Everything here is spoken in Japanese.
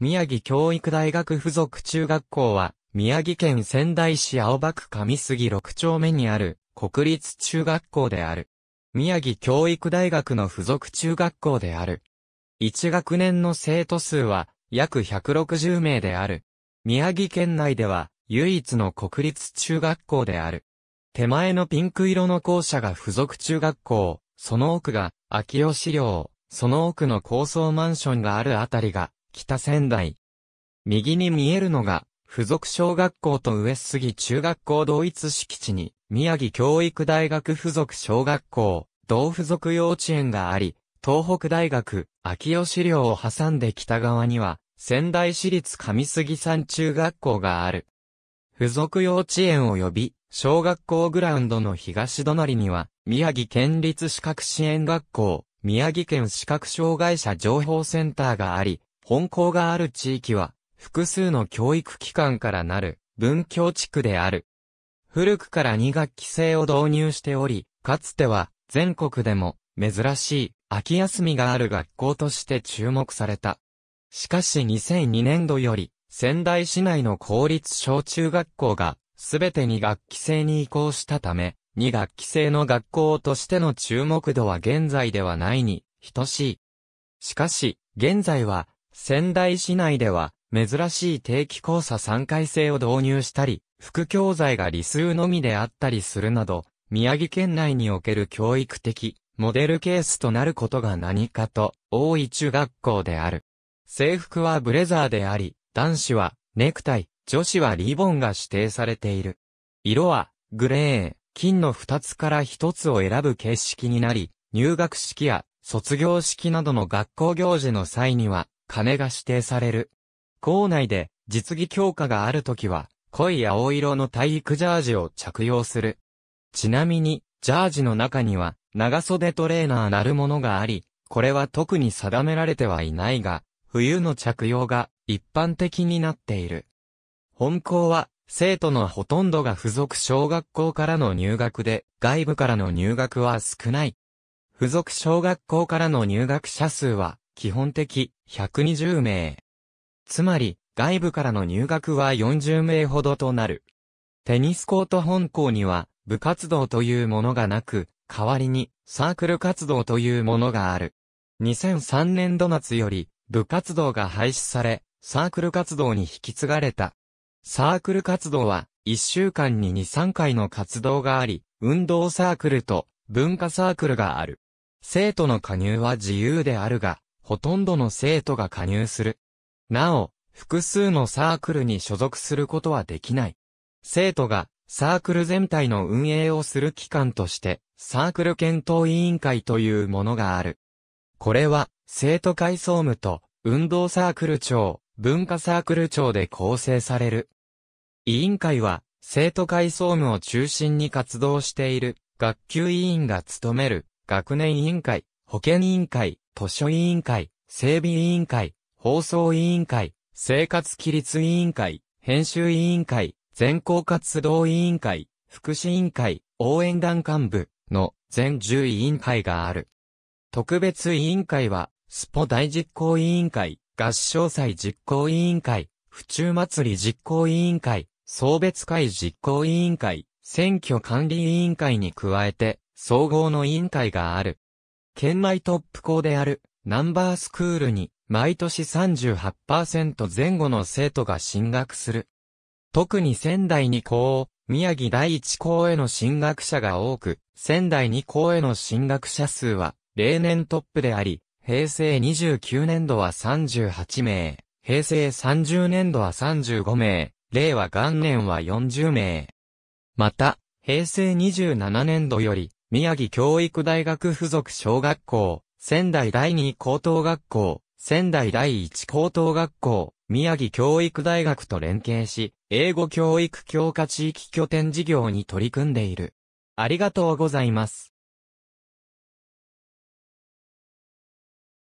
宮城教育大学附属中学校は、宮城県仙台市青葉区上杉六丁目にある、国立中学校である。宮城教育大学の附属中学校である。1学年の生徒数は、約160名である。宮城県内では、唯一の国立中学校である。手前のピンク色の校舎が附属中学校、その奥が、秋吉寮、その奥の高層マンションがあるあたりが、北仙台。右に見えるのが、附属小学校と上杉中学校同一敷地に、宮城教育大学附属小学校、同附属幼稚園があり、東北大学、秋吉寮を挟んで北側には、仙台市立上杉山中学校がある。附属幼稚園及び、小学校グラウンドの東隣には、宮城県立資格支援学校、宮城県視覚障害者情報センターがあり、本校がある地域は、複数の教育機関からなる、文教地区である。古くから2学期制を導入しており、かつては、全国でも、珍しい、秋休みがある学校として注目された。しかし2002年度より、仙台市内の公立小中学校が、すべて二学期制に移行したため、2学期制の学校としての注目度は現在ではないに、等しい。しかし、現在は、仙台市内では、珍しい定期交差3回制を導入したり、副教材が理数のみであったりするなど、宮城県内における教育的、モデルケースとなることが何かと、多い中学校である。制服はブレザーであり、男子はネクタイ、女子はリボンが指定されている。色は、グレー、金の2つから1つを選ぶ形式になり、入学式や卒業式などの学校行事の際には、金が指定される。校内で実技強化があるときは、濃い青色の体育ジャージを着用する。ちなみに、ジャージの中には、長袖トレーナーなるものがあり、これは特に定められてはいないが、冬の着用が一般的になっている。本校は、生徒のほとんどが付属小学校からの入学で、外部からの入学は少ない。付属小学校からの入学者数は、基本的120名。つまり、外部からの入学は40名ほどとなる。テニスコート本校には、部活動というものがなく、代わりに、サークル活動というものがある。2003年度末より、部活動が廃止され、サークル活動に引き継がれた。サークル活動は、1週間に2、3回の活動があり、運動サークルと文化サークルがある。生徒の加入は自由であるが、ほとんどの生徒が加入する。なお、複数のサークルに所属することはできない。生徒がサークル全体の運営をする機関として、サークル検討委員会というものがある。これは、生徒会総務と、運動サークル長、文化サークル長で構成される。委員会は、生徒会総務を中心に活動している、学級委員が務める、学年委員会、保健委員会、図書委員会、整備委員会、放送委員会、生活規律委員会、編集委員会、全校活動委員会、福祉委員会、応援団幹部の全10委員会がある。特別委員会は、スポ大実行委員会、合唱祭実行委員会、府中祭り実行委員会、送別会実行委員会、選挙管理委員会に加えて、総合の委員会がある。県内トップ校であるナンバースクールに毎年38%前後の生徒が進学する。特に仙台2校、宮城第1校への進学者が多く、仙台2校への進学者数は例年トップであり、平成29年度は38名、平成30年度は35名、令和元年は40名。また、平成27年度より、宮城教育大学附属小学校、仙台第二高等学校、仙台第一高等学校、宮城教育大学と連携し、英語教育強化地域拠点事業に取り組んでいる。ありがとうございます。